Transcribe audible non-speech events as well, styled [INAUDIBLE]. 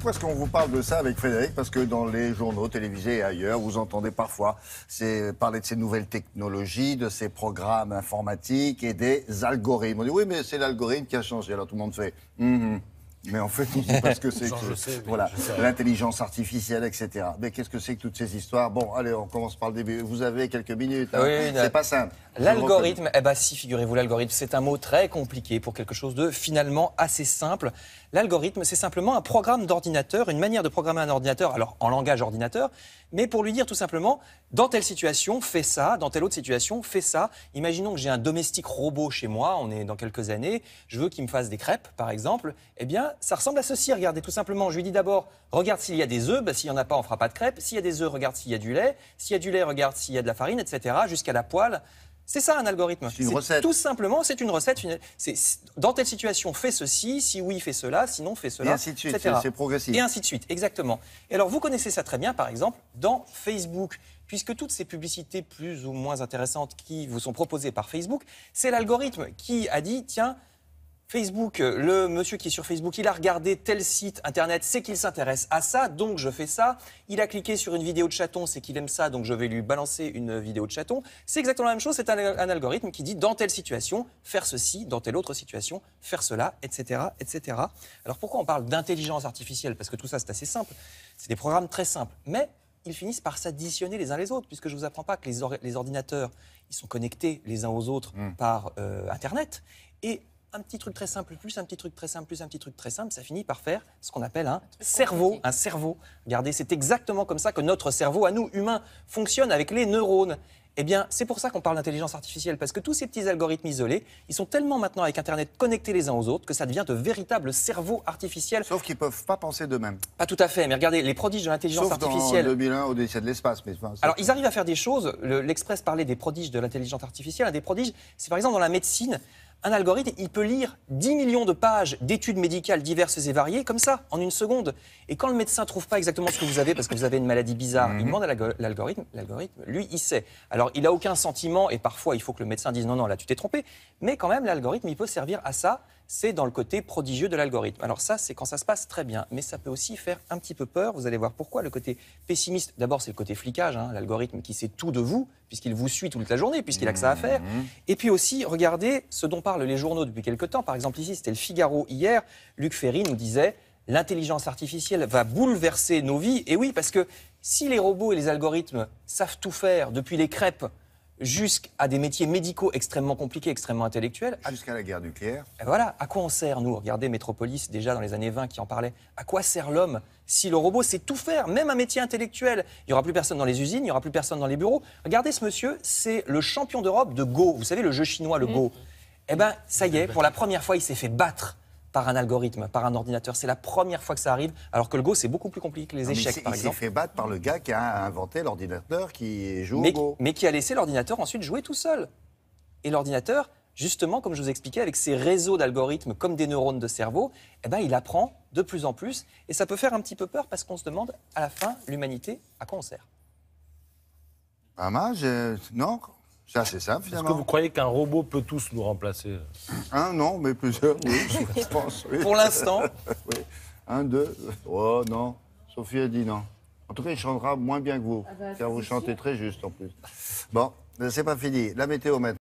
Pourquoi est-ce qu'on vous parle de ça avec Frédéric Parce que dans les journaux télévisés et ailleurs, vous entendez parfois parler de ces nouvelles technologies, de ces programmes informatiques et des algorithmes. On dit oui, mais c'est l'algorithme qui a changé. Alors tout le monde fait. Mm mais en fait, on ne sait pas ce que [LAUGHS] c'est. que, voilà, l'intelligence artificielle, etc. Mais qu'est-ce que c'est que toutes ces histoires Bon, allez, on commence par le début. Vous avez quelques minutes. Hein. c'est pas simple. L'algorithme, eh ben, si, figurez-vous, l'algorithme, c'est un mot très compliqué pour quelque chose de finalement assez simple. L'algorithme, c'est simplement un programme d'ordinateur, une manière de programmer un ordinateur, alors en langage ordinateur, mais pour lui dire tout simplement, dans telle situation, fais ça, dans telle autre situation, fais ça. Imaginons que j'ai un domestique robot chez moi, on est dans quelques années, je veux qu'il me fasse des crêpes, par exemple. Eh bien, ça ressemble à ceci. Regardez, tout simplement, je lui dis d'abord, regarde s'il y a des œufs. Ben, s'il n'y en a pas, on fera pas de crêpes. S'il y a des œufs, regarde s'il y a du lait. S'il y a du lait, regarde s'il y a de la farine, etc. Jusqu'à la poêle. C'est ça un algorithme. C'est une recette. Tout simplement, c'est une recette. dans telle situation, fais ceci. Si oui, fais cela. Sinon, fais cela. Et ainsi de suite. C'est progressif. Et ainsi de suite, exactement. Et alors, vous connaissez ça très bien, par exemple, dans Facebook, puisque toutes ces publicités plus ou moins intéressantes qui vous sont proposées par Facebook, c'est l'algorithme qui a dit tiens. Facebook, euh, le monsieur qui est sur Facebook, il a regardé tel site internet, c'est qu'il s'intéresse à ça, donc je fais ça. Il a cliqué sur une vidéo de chaton, c'est qu'il aime ça, donc je vais lui balancer une vidéo de chaton. C'est exactement la même chose, c'est un, algorithme qui dit dans telle situation, faire ceci, dans telle autre situation, faire cela, etc. etc. Alors pourquoi on parle d'intelligence artificielle Parce que tout ça c'est assez simple, c'est des programmes très simples, mais ils finissent par s'additionner les uns les autres, puisque je ne vous apprends pas que les, ordinateurs, ils sont connectés les uns aux autres hmm. par euh, Internet. Et un petit truc très simple plus, un petit truc très simple plus, un petit truc très simple, ça finit par faire ce qu'on appelle un, cerveau. Un cerveau. Regardez, c'est exactement comme ça que notre cerveau, à nous, humains, fonctionne avec les neurones. Eh bien, c'est pour ça qu'on parle d'intelligence artificielle, parce que tous ces petits algorithmes isolés, ils sont tellement maintenant avec Internet connectés les uns aux autres que ça devient de véritables cerveaux artificiels. Sauf qu'ils ne peuvent pas penser d'eux-mêmes. Pas tout à fait, mais regardez, les prodiges de l'intelligence artificielle. Dans 2001 au de l'espace. Mais Alors, ils arrivent à faire des choses. L'Express parlait des prodiges de l'intelligence artificielle. Un des prodiges, c'est par exemple dans la médecine. Un algorithme, il peut lire 10 millions de pages d'études médicales diverses et variées, comme ça, en une seconde. Et quand le médecin ne trouve pas exactement ce que vous avez parce que vous avez une maladie bizarre, il mhm. demande à l'algorithme, l'algorithme, lui, il sait. Alors, il n'a aucun sentiment, et parfois, il faut que le médecin dise non, non, là, tu t'es trompé. Mais quand même, l'algorithme, il peut servir à ça c'est dans le côté prodigieux de l'algorithme. Alors ça, c'est quand ça se passe très bien, mais ça peut aussi faire un petit peu peur. Vous allez voir pourquoi le côté pessimiste, d'abord c'est le côté flicage, hein, l'algorithme qui sait tout de vous, puisqu'il vous suit toute la journée, puisqu'il a que ça à mmh. faire. Et puis aussi, regardez ce dont parlent les journaux depuis quelque temps. Par exemple ici, c'était le Figaro hier, Luc Ferry nous disait... L'intelligence artificielle va bouleverser nos vies. Et oui, parce que si les robots et les algorithmes savent tout faire, depuis les crêpes jusqu'à des métiers médicaux extrêmement compliqués, extrêmement intellectuels. Jusqu'à la guerre nucléaire. Et voilà, à quoi on sert, nous Regardez Métropolis, déjà dans les années 20, qui en parlait. À quoi sert l'homme si le robot sait tout faire, même un métier intellectuel Il n'y aura plus personne dans les usines, il n'y aura plus personne dans les bureaux. Regardez ce monsieur, c'est le champion d'Europe de Go. Vous savez, le jeu chinois, le mmh. Go. Eh ben, ça y est, mmh. pour la première fois, il s'est fait battre par un algorithme, par un ordinateur. C'est la première fois que ça arrive, alors que le Go, c'est beaucoup plus compliqué que les ah, échecs, par exemple. Il s'est fait battre par le gars qui a inventé l'ordinateur qui joue mais, au Go. Mais qui a laissé l'ordinateur ensuite jouer tout seul. Et l'ordinateur, justement, comme je vous expliquais, avec ses réseaux d'algorithmes comme des neurones de cerveau, eh ben, il apprend de plus en plus. Et ça peut faire un petit peu peur parce qu'on se demande, à la fin, l'humanité, à quoi on sert Pas bah, mal, non c'est ça, finalement. Est-ce que vous croyez qu'un robot peut tous nous remplacer Un, non, mais plusieurs, oui, je [LAUGHS] pense. Pour l'instant [LAUGHS] Oui. Un, deux. Oh, non. Sophie a dit non. En tout cas, il chantera moins bien que vous, ah bah, car vous chantez très juste en plus. Bon, euh, c'est pas fini. La météo maintenant.